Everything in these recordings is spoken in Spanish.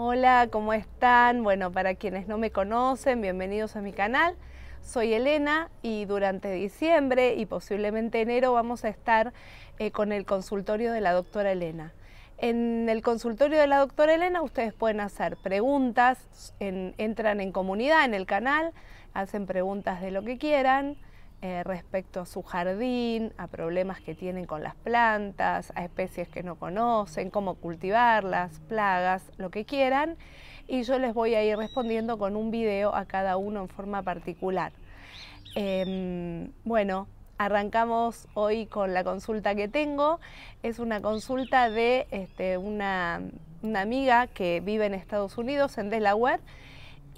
Hola, ¿cómo están? Bueno, para quienes no me conocen, bienvenidos a mi canal. Soy Elena y durante diciembre y posiblemente enero vamos a estar eh, con el consultorio de la doctora Elena. En el consultorio de la doctora Elena ustedes pueden hacer preguntas, entran en comunidad en el canal, hacen preguntas de lo que quieran, eh, respecto a su jardín, a problemas que tienen con las plantas, a especies que no conocen, cómo cultivarlas, plagas, lo que quieran. Y yo les voy a ir respondiendo con un video a cada uno en forma particular. Em, bueno, arrancamos hoy con la consulta que tengo. Es una consulta de este, una, una amiga que vive en Estados Unidos, en Delaware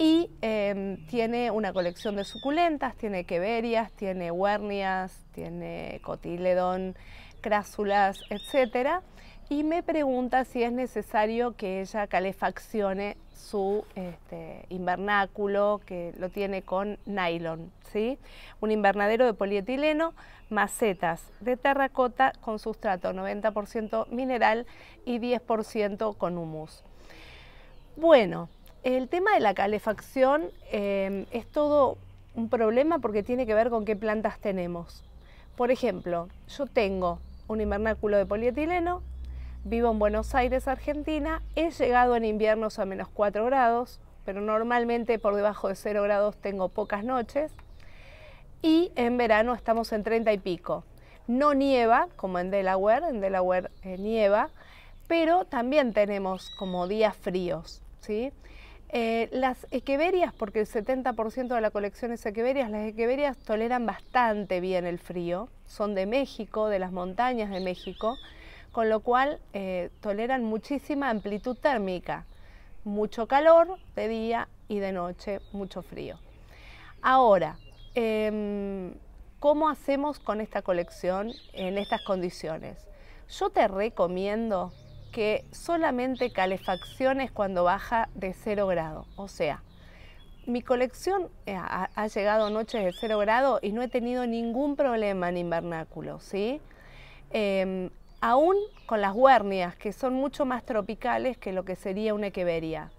y em, tiene una colección de suculentas, tiene queberias, tiene huernias, tiene cotiledón, crásulas, etc. Y me pregunta si es necesario que ella calefaccione su este, invernáculo, que lo tiene con nylon, ¿sí? Un invernadero de polietileno, macetas de terracota con sustrato 90% mineral y 10% con humus. Bueno, el tema de la calefacción em, es todo un problema porque tiene que ver con qué plantas tenemos. Por ejemplo, yo tengo un invernáculo de polietileno, vivo en Buenos Aires, Argentina, he llegado en inviernos a menos 4 grados, pero normalmente por debajo de 0 grados tengo pocas noches, y en verano estamos en 30 y pico. No nieva, como en Delaware, en Delaware eh, nieva, pero también tenemos como días fríos, ¿sí? Eh, las equeverias, porque el 70% de la colección es equeverias, las equeverias toleran bastante bien el frío, son de México, de las montañas de México, con lo cual eh, toleran muchísima amplitud térmica, mucho calor de día y de noche, mucho frío. Ahora, em, ¿cómo hacemos con esta colección en estas condiciones? Yo te recomiendo que solamente calefacciones cuando baja de cero grado. O sea, mi colección eh, ha, llegado noches de cero grado y no he tenido ningún problema en invernáculo, ¿sí? Em, aún con las guernias que son mucho más tropicales que lo que sería una quevería.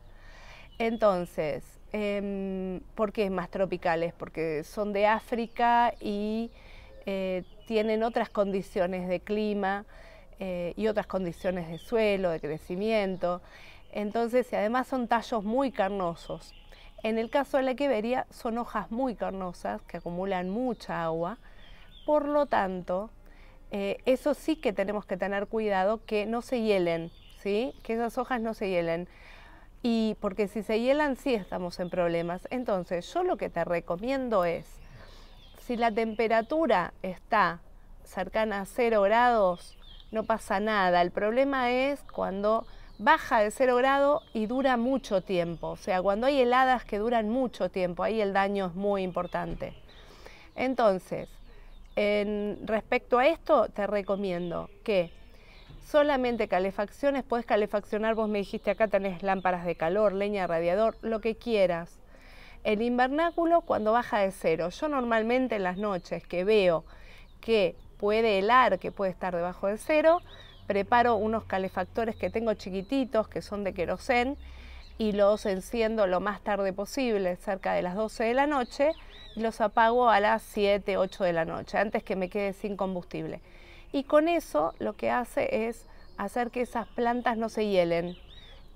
Entonces, em, ¿por qué más tropicales? Porque son de África y eh, tienen otras condiciones de clima. Eh, y otras condiciones de suelo, de crecimiento. Entonces, y además son tallos muy carnosos. En el caso de la quebería son hojas muy carnosas que acumulan mucha agua. Por lo tanto, eh, eso sí que tenemos que tener cuidado que no se hielen, ¿sí? que esas hojas no se hielen. Y porque si se hielan, sí estamos en problemas. Entonces, yo lo que te recomiendo es, si la temperatura está cercana a 0 grados, no pasa nada. El problema es cuando baja de cero grado y dura mucho tiempo. O sea, cuando hay heladas que duran mucho tiempo, ahí el daño es muy importante. Entonces, en, respecto a esto, te recomiendo que solamente calefacciones, puedes calefaccionar, vos me dijiste acá tenés lámparas de calor, leña, radiador, lo que quieras. El invernáculo cuando baja de cero. Yo normalmente en las noches que veo que puede helar, que puede estar debajo de cero. Preparo unos calefactores que tengo chiquititos, que son de querosén, y los enciendo lo más tarde posible, cerca de las 12 de la noche, y los apago a las 7, 8 de la noche, antes que me quede sin combustible. Y con eso lo que hace es hacer que esas plantas no se hielen.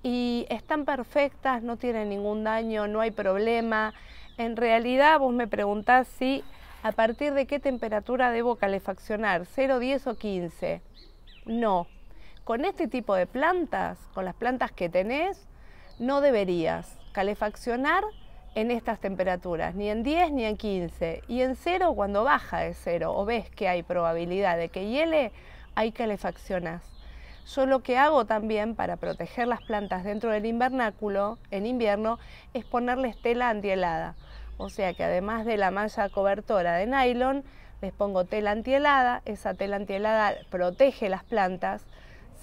Y están perfectas, no tienen ningún daño, no hay problema. En realidad vos me preguntás si ¿A partir de qué temperatura debo calefaccionar? ¿0, 10 o 15? No. Con este tipo de plantas, con las plantas que tenés, no deberías calefaccionar en estas temperaturas, ni en 10 ni en 15. Y en 0, cuando baja de 0 o ves que hay probabilidad de que hiele, ahí calefaccionas Yo lo que hago también para proteger las plantas dentro del invernáculo, en invierno, es ponerles tela antihelada o sea que además de la malla cobertora de nylon, les pongo tela antihelada, esa tela antihelada protege las plantas,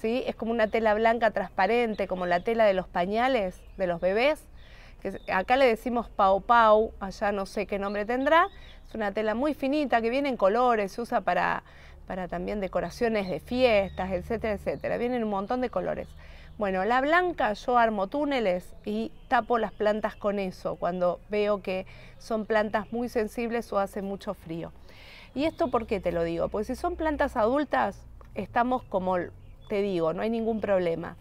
¿sí? es como una tela blanca transparente, como la tela de los pañales de los bebés, que acá le decimos pau pau, allá no sé qué nombre tendrá, es una tela muy finita que viene en colores, se usa para, para también decoraciones de fiestas, etcétera, etcétera, viene en un montón de colores. Bueno, la blanca yo armo túneles y tapo las plantas con eso cuando veo que son plantas muy sensibles o hace mucho frío. ¿Y esto por qué te lo digo? Pues si son plantas adultas, estamos como te digo, no hay ningún problema.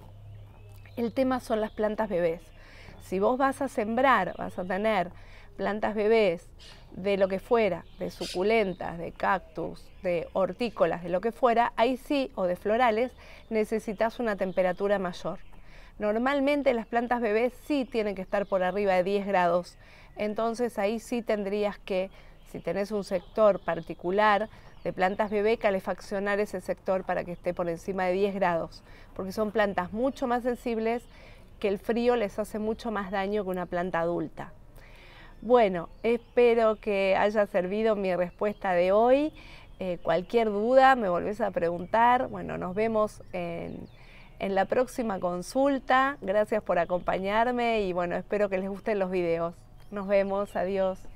El tema son las plantas bebés. Si vos vas a sembrar, vas a tener plantas bebés, de lo que fuera, de suculentas, de cactus, de hortícolas, de lo que fuera, ahí sí, o de florales, necesitas una temperatura mayor. Normalmente las plantas bebés sí tienen que estar por arriba de 10 grados, entonces ahí sí tendrías que, si tenés un sector particular de plantas bebé, calefaccionar ese sector para que esté por encima de 10 grados, porque son plantas mucho más sensibles que el frío les hace mucho más daño que una planta adulta. Bueno, espero que haya servido mi respuesta de hoy. Eh, cualquier duda me volvés a preguntar. Bueno, nos vemos en, en la próxima consulta. Gracias por acompañarme y bueno, espero que les gusten los videos. Nos vemos, adiós.